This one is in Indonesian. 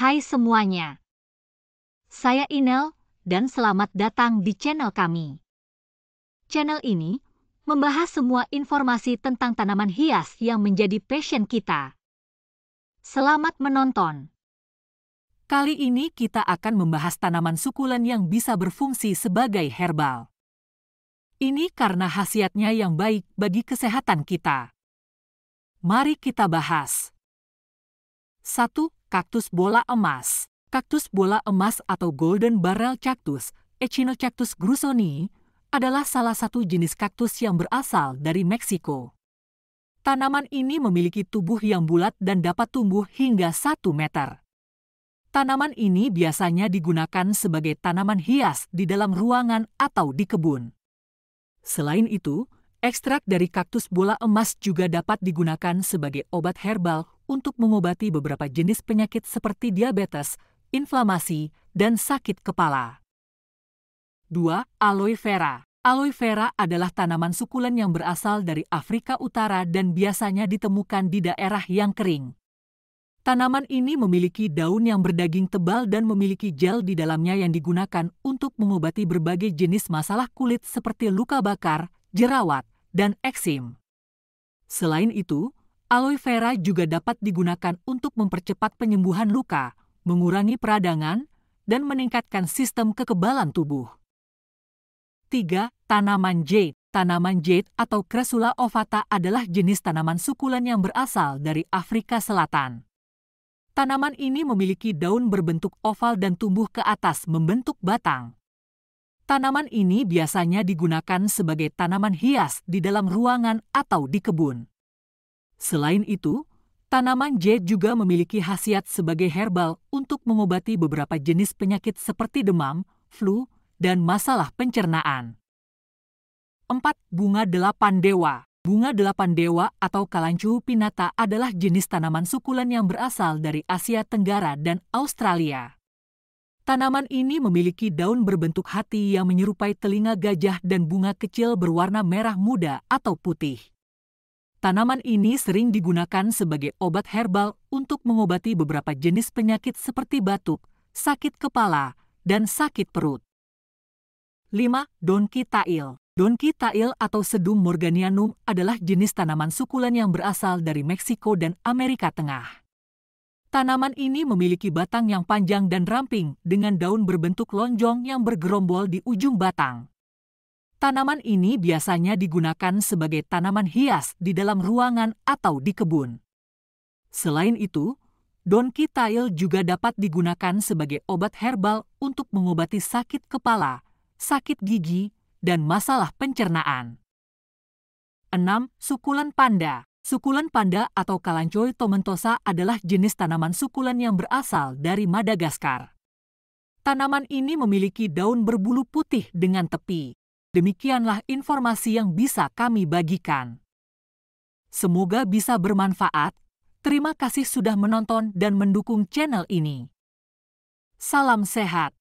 Hai semuanya. Saya Inel dan selamat datang di channel kami. Channel ini membahas semua informasi tentang tanaman hias yang menjadi passion kita. Selamat menonton. Kali ini kita akan membahas tanaman sukulen yang bisa berfungsi sebagai herbal. Ini karena khasiatnya yang baik bagi kesehatan kita. Mari kita bahas. 1. Kaktus bola emas Kaktus bola emas atau golden barrel cactus, Echinocactus grusoni, adalah salah satu jenis kaktus yang berasal dari Meksiko. Tanaman ini memiliki tubuh yang bulat dan dapat tumbuh hingga 1 meter. Tanaman ini biasanya digunakan sebagai tanaman hias di dalam ruangan atau di kebun. Selain itu, ekstrak dari kaktus bola emas juga dapat digunakan sebagai obat herbal untuk mengobati beberapa jenis penyakit seperti diabetes, inflamasi, dan sakit kepala. 2. Aloe vera. Aloe vera adalah tanaman sukulen yang berasal dari Afrika Utara dan biasanya ditemukan di daerah yang kering. Tanaman ini memiliki daun yang berdaging tebal dan memiliki gel di dalamnya yang digunakan untuk mengobati berbagai jenis masalah kulit seperti luka bakar, jerawat, dan eksim. Selain itu, Aloe vera juga dapat digunakan untuk mempercepat penyembuhan luka, mengurangi peradangan, dan meningkatkan sistem kekebalan tubuh. 3. Tanaman jade Tanaman jade atau Crassula ovata adalah jenis tanaman sukulen yang berasal dari Afrika Selatan. Tanaman ini memiliki daun berbentuk oval dan tumbuh ke atas membentuk batang. Tanaman ini biasanya digunakan sebagai tanaman hias di dalam ruangan atau di kebun. Selain itu, tanaman jade juga memiliki khasiat sebagai herbal untuk mengobati beberapa jenis penyakit seperti demam, flu, dan masalah pencernaan. 4. Bunga delapan dewa Bunga delapan dewa atau kalancu pinata adalah jenis tanaman sukulen yang berasal dari Asia Tenggara dan Australia. Tanaman ini memiliki daun berbentuk hati yang menyerupai telinga gajah dan bunga kecil berwarna merah muda atau putih. Tanaman ini sering digunakan sebagai obat herbal untuk mengobati beberapa jenis penyakit seperti batuk, sakit kepala, dan sakit perut. 5. Donki tail Donki tail atau sedum morganianum adalah jenis tanaman sukulen yang berasal dari Meksiko dan Amerika Tengah. Tanaman ini memiliki batang yang panjang dan ramping dengan daun berbentuk lonjong yang bergerombol di ujung batang. Tanaman ini biasanya digunakan sebagai tanaman hias di dalam ruangan atau di kebun. Selain itu, donkey tail juga dapat digunakan sebagai obat herbal untuk mengobati sakit kepala, sakit gigi, dan masalah pencernaan. 6. sukulan panda Sukulan panda atau kalanchoe tomentosa adalah jenis tanaman sukulan yang berasal dari Madagaskar. Tanaman ini memiliki daun berbulu putih dengan tepi Demikianlah informasi yang bisa kami bagikan. Semoga bisa bermanfaat. Terima kasih sudah menonton dan mendukung channel ini. Salam sehat.